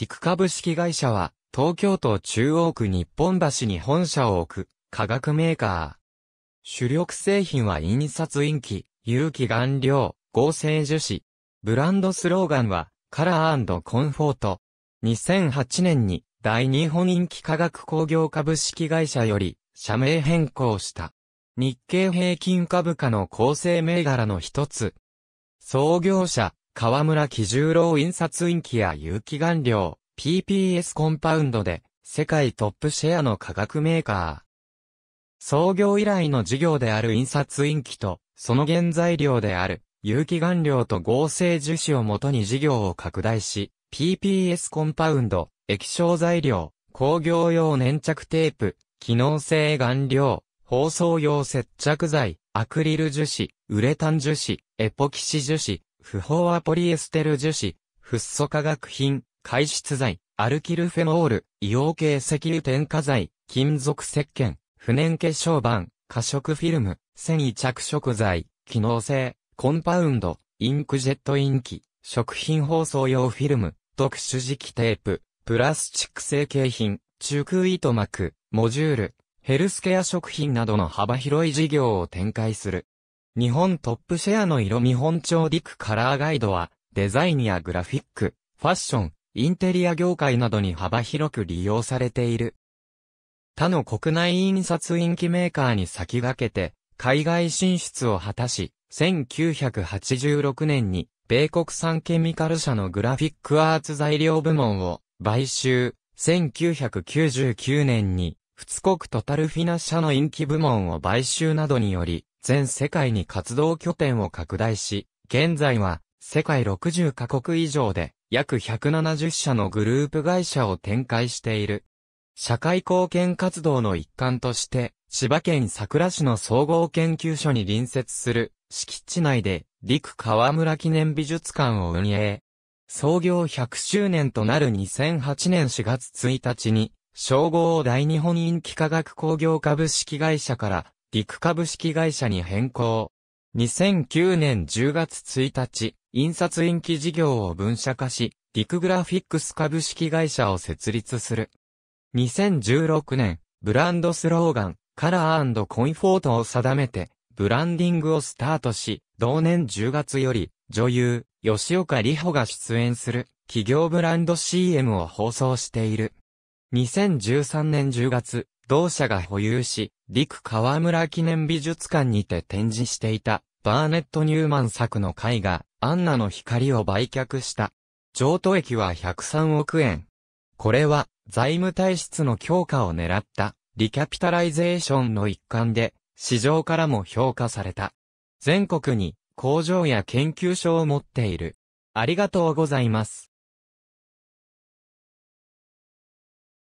ティク株式会社は、東京都中央区日本橋に本社を置く、化学メーカー。主力製品は印刷印記、有機顔料、合成樹脂。ブランドスローガンは、カラーコンフォート。2008年に、大日本印気化学工業株式会社より、社名変更した。日経平均株価の構成銘柄の一つ。創業者、河村喜十郎印刷インキや有機顔料、PPS コンパウンドで、世界トップシェアの化学メーカー。創業以来の事業である印刷インキと、その原材料である、有機顔料と合成樹脂をもとに事業を拡大し、PPS コンパウンド、液晶材料、工業用粘着テープ、機能性顔料、包装用接着剤、アクリル樹脂、ウレタン樹脂、エポキシ樹脂、不飽和ポリエステル樹脂、フッ素化学品、解質剤、アルキルフェノール、硫黄系石油添加剤、金属石鹸、不燃化粧板、加色フィルム、繊維着色剤、機能性、コンパウンド、インクジェットインキ、食品包装用フィルム、特殊磁気テープ、プラスチック成形品、中空糸膜、モジュール、ヘルスケア食品などの幅広い事業を展開する。日本トップシェアの色見本帳ディクカラーガイドは、デザインやグラフィック、ファッション、インテリア業界などに幅広く利用されている。他の国内印刷印記メーカーに先駆けて、海外進出を果たし、1986年に、米国産ケミカル社のグラフィックアーツ材料部門を買収、1999年に、仏国トタルフィナ社の印記部門を買収などにより、全世界に活動拠点を拡大し、現在は世界60カ国以上で約170社のグループ会社を展開している。社会貢献活動の一環として、千葉県佐倉市の総合研究所に隣接する敷地内で陸河村記念美術館を運営。創業100周年となる2008年4月1日に、称号を大日本院幾科学工業株式会社から陸株式会社に変更。2009年10月1日、印刷印記事業を分社化し、陸グラフィックス株式会社を設立する。2016年、ブランドスローガン、カラーコンフォートを定めて、ブランディングをスタートし、同年10月より、女優、吉岡里帆が出演する、企業ブランド CM を放送している。2013年10月、同社が保有し、陸河村記念美術館にて展示していた、バーネット・ニューマン作の絵画、アンナの光を売却した。譲渡益は103億円。これは、財務体質の強化を狙った、リキャピタライゼーションの一環で、市場からも評価された。全国に、工場や研究所を持っている。ありがとうございます。